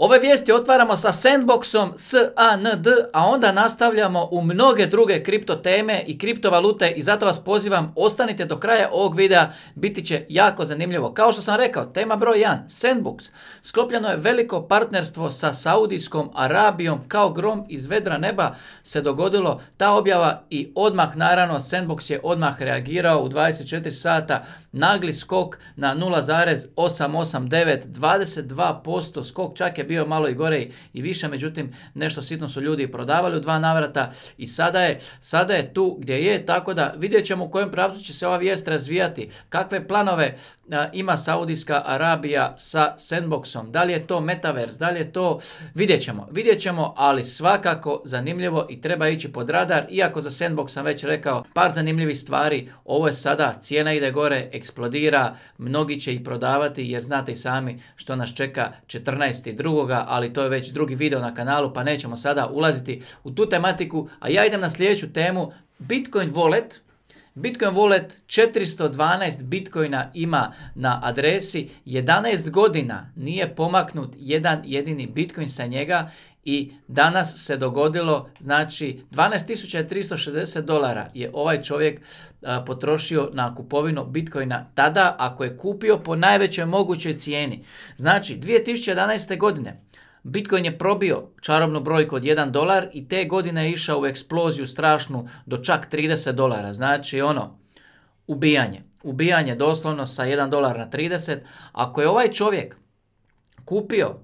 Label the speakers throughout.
Speaker 1: Ove vijesti otvaramo sa sandboxom SAND, a onda nastavljamo u mnoge druge kripto teme i kriptovalute i zato vas pozivam ostanite do kraja ovog videa, biti će jako zanimljivo. Kao što sam rekao, tema broj 1, sandbox. Sklopljeno je veliko partnerstvo sa Saudijskom Arabijom, kao grom iz vedra neba se dogodilo ta objava i odmah naravno sandbox je odmah reagirao u 24 sata nagli skok na 0,889, 22% skok, čak je bio malo i gore i više, međutim nešto sitno su ljudi prodavali u dva navrata i sada je, sada je tu gdje je, tako da vidjet ćemo u kojem pravcu će se ova vijest razvijati, kakve planove ima Saudijska Arabija sa sandboxom, da li je to metavers, da li je to, vidjet ćemo, vidjet ćemo, ali svakako zanimljivo i treba ići pod radar, iako za sandbox sam već rekao par zanimljivih stvari, ovo je sada, cijena ide gore, eksplodira, mnogi će ih prodavati jer znate i sami što nas čeka 14.2. ali to je već drugi video na kanalu pa nećemo sada ulaziti u tu tematiku, a ja idem na sljedeću temu Bitcoin Wallet, Bitcoin Wallet 412 bitcoina ima na adresi, 11 godina nije pomaknut jedan jedini bitcoin sa njega i danas se dogodilo, znači 12.360 dolara je ovaj čovjek potrošio na kupovinu Bitcoina tada ako je kupio po najvećoj mogućoj cijeni. Znači 2011. godine Bitcoin je probio čarobnu brojku od 1 dolar i te godine je išao u eksploziju strašnu do čak 30 dolara. Znači ono, ubijanje. Ubijanje doslovno sa 1 dolar na 30. Ako je ovaj čovjek kupio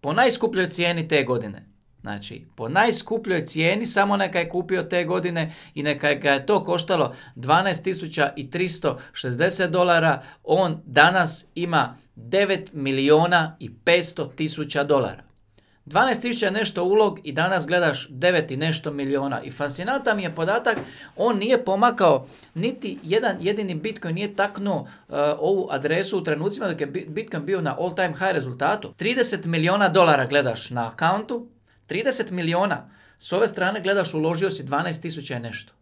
Speaker 1: po najskupljoj cijeni te godine. Znači, po najskupljoj cijeni samo neka je kupio te godine i neka ga je to koštalo 12.360 dolara, on danas ima 9 milijuna i tisuća dolara. 12.000 nešto ulog i danas gledaš 9 i nešto miliona. I fascinantan mi je podatak, on nije pomakao, niti jedan jedini Bitcoin nije taknuo e, ovu adresu u trenucima dok je Bitcoin bio na all time high rezultatu. 30 miliona dolara gledaš na akauntu, 30 miliona. S ove strane gledaš uložio si 12.000 je nešto.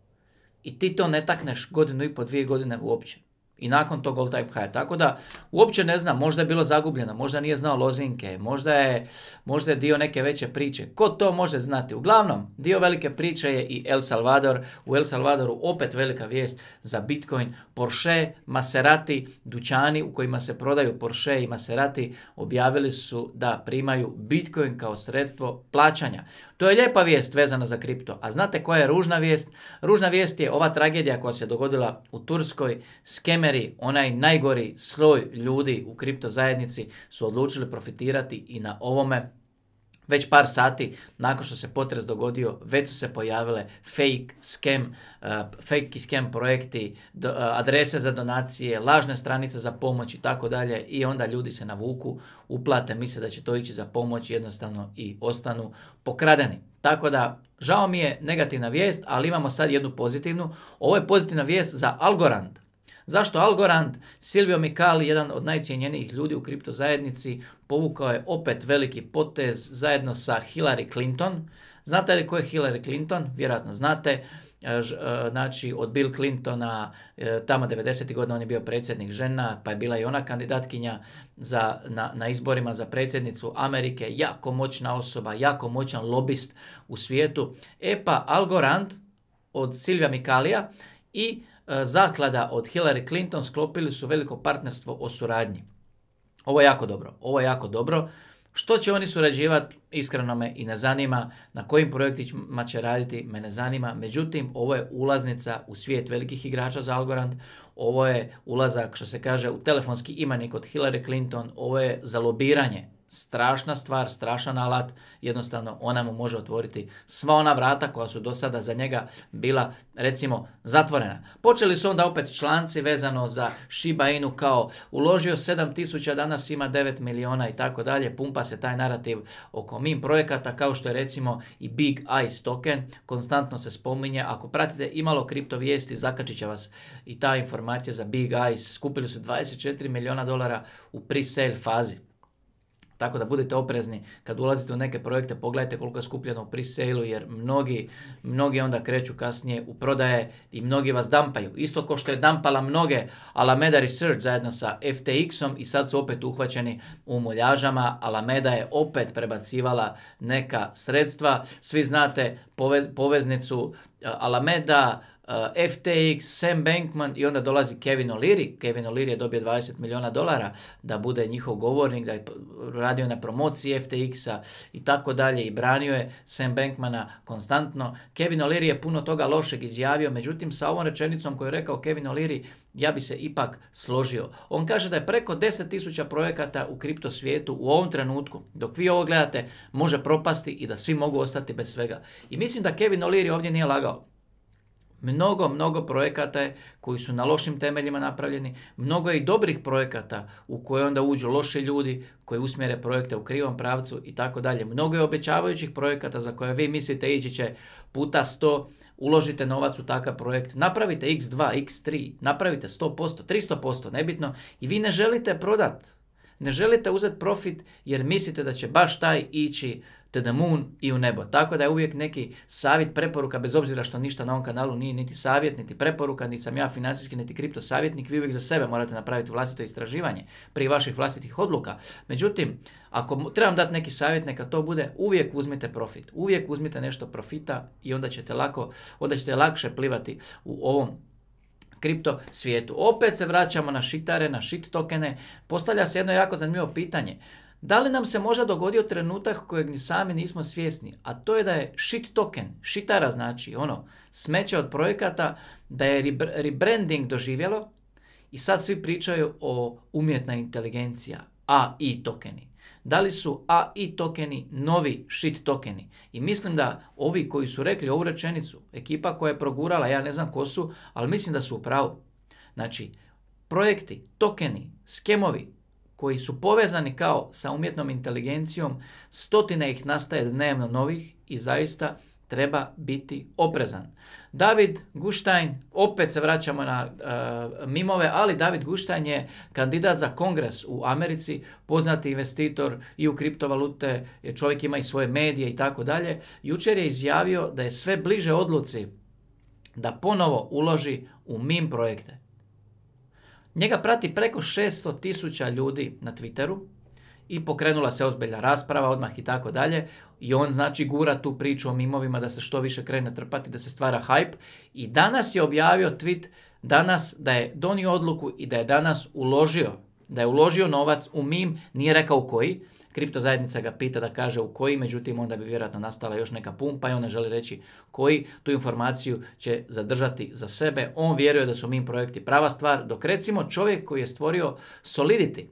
Speaker 1: I ti to ne takneš godinu i po dvije godine uopće i nakon tog all type high. Tako da uopće ne znam, možda je bilo zagubljeno, možda nije znao lozinke, možda je, možda dio neke veće priče. Ko to može znati? Uglavnom, dio velike priče je i El Salvador. U El Salvadoru opet velika vijest za Bitcoin. Porsche, Maserati, dućani u kojima se prodaju Porsche i Maserati objavili su da primaju Bitcoin kao sredstvo plaćanja. To je lijepa vijest vezana za kripto. A znate koja je ružna vijest? Ružna vijest je ova tragedija koja se dogodila u Turskoj skeme onaj najgori sloj ljudi u kripto zajednici, su odlučili profitirati i na ovome već par sati nakon što se potres dogodio, već su se pojavile fake scam, uh, scam projekti, uh, adrese za donacije, lažne stranice za pomoć i tako dalje i onda ljudi se navuku, uplate, misle da će to ići za pomoć jednostavno i ostanu pokradeni. Tako da žao mi je negativna vijest, ali imamo sad jednu pozitivnu. Ovo je pozitivna vijest za Algorand. Zašto Algorand? Silvio Mikali, jedan od najcijenjenijih ljudi u kripto zajednici, povukao je opet veliki potez zajedno sa Hillary Clinton. Znate li ko je Hillary Clinton? Vjerojatno znate. E, e, znači od Bill Clintona, e, tamo 90. godina on je bio predsjednik žena, pa je bila i ona kandidatkinja za, na, na izborima za predsjednicu Amerike, jako moćna osoba, jako moćan lobist u svijetu. E pa Algorand od Silvia Mikalija i E, zaklada od Hillary Clinton sklopili su veliko partnerstvo o suradnji. Ovo je jako dobro, ovo je jako dobro. Što će oni surađivati, iskreno me i ne zanima, na kojim projektima će raditi, me ne zanima. Međutim, ovo je ulaznica u svijet velikih igrača za Algorand, ovo je ulazak, što se kaže, u telefonski imanik od Hillary Clinton, ovo je za lobiranje strašna stvar, strašan alat, jednostavno ona mu može otvoriti sva ona vrata koja su do sada za njega bila recimo zatvorena. Počeli su onda opet članci vezano za Shiba Inu kao uložio 7000, danas ima 9 miliona i tako dalje, pumpa se taj narativ oko min projekata kao što je recimo i Big Ice token, konstantno se spominje, ako pratite imalo kripto vijesti zakačit će vas i ta informacija za Big Ice, skupili su 24 miliona dolara u pre-sale fazi. Tako da budite oprezni kad ulazite u neke projekte, pogledajte koliko je skupljeno u pre jer mnogi, mnogi onda kreću kasnije u prodaje i mnogi vas dampaju. Isto kao što je dampala mnoge Alameda Research zajedno sa FTX-om i sad su opet uhvaćeni u muljažama. Alameda je opet prebacivala neka sredstva. Svi znate poveznicu e, Alameda, Eh, FTX, Sam Bankman i onda dolazi Kevin O'Leary. Kevin O'Leary je dobio 20 milijuna dolara da bude njihov govornik, da je radio na promociji FTX-a i tako dalje i branio je Sam Bankmana konstantno. Kevin O'Leary je puno toga lošeg izjavio, međutim sa ovom rečenicom koju je rekao Kevin O'Leary ja bi se ipak složio. On kaže da je preko 10.000 projekata u kripto svijetu u ovom trenutku, dok vi ovo gledate, može propasti i da svi mogu ostati bez svega. I mislim da Kevin O'Leary ovdje nije lagao. Mnogo, mnogo projekata je koji su na lošim temeljima napravljeni, mnogo je i dobrih projekata u koje onda uđu loši ljudi koji usmjere projekte u krivom pravcu i tako dalje. Mnogo je obećavajućih projekata za koje vi mislite ići će puta 100, uložite novac u takav projekt, napravite x2, x3, napravite 100%, 300%, nebitno i vi ne želite prodat, ne želite uzeti profit jer mislite da će baš taj ići te the moon i u nebo. Tako da je uvijek neki savjet, preporuka, bez obzira što ništa na ovom kanalu nije niti savjet, niti preporuka, niti sam ja financijski, niti kripto savjetnik, vi uvijek za sebe morate napraviti vlastito istraživanje prije vaših vlastitih odluka. Međutim, ako trebam dati neki savjet, neka to bude uvijek uzmite profit. Uvijek uzmite nešto profita i onda ćete lako, onda ćete lakše plivati u ovom kripto svijetu. Opet se vraćamo na šitare, na shit tokene. Postavlja se jedno jako zanimljivo pitanje. Da li nam se možda dogodio trenutak kojeg ni sami nismo svjesni, a to je da je shit token, shitara znači ono, smeće od projekata, da je rebranding doživjelo i sad svi pričaju o umjetna inteligencija, AI tokeni. Da li su AI tokeni novi shit tokeni? I mislim da ovi koji su rekli ovu rečenicu, ekipa koja je progurala, ja ne znam ko su, ali mislim da su u pravu. Znači, projekti, tokeni, skemovi, koji su povezani kao sa umjetnom inteligencijom, stotine ih nastaje dnevno novih i zaista treba biti oprezan. David Guštajn, opet se vraćamo na eh, mimove, ali David Guštajn je kandidat za kongres u Americi, poznati investitor i u kriptovalute, je čovjek ima i svoje medije i tako dalje. Jučer je izjavio da je sve bliže odluci da ponovo uloži u mim projekte. Njega prati preko 600 tisuća ljudi na Twitteru i pokrenula se ozbiljna rasprava odmah i tako dalje i on znači gura tu priču o mimovima da se što više krene trpati, da se stvara hype i danas je objavio tweet danas da je donio odluku i da je danas uložio, da je uložio novac u mim, nije rekao koji, Kripto zajednica ga pita da kaže u koji, međutim onda bi vjerojatno nastala još neka pumpa i ona želi reći koji tu informaciju će zadržati za sebe. On vjeruje da su mi projekti prava stvar, dok recimo čovjek koji je stvorio Solidity,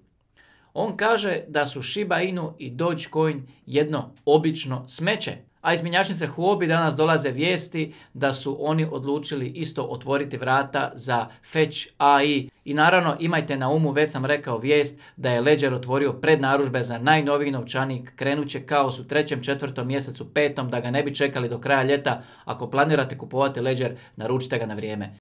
Speaker 1: on kaže da su Shiba Inu i Dogecoin jedno obično smeće. A iz Mjenjačnice Huobi danas dolaze vijesti da su oni odlučili isto otvoriti vrata za Fetch AI. I naravno imajte na umu, već sam rekao vijest da je Ledger otvorio prednaružbe za najnoviji novčanik. Krenut će kaos u trećem, četvrtom mjesecu, petom, da ga ne bi čekali do kraja ljeta. Ako planirate kupovati Ledger, naručite ga na vrijeme.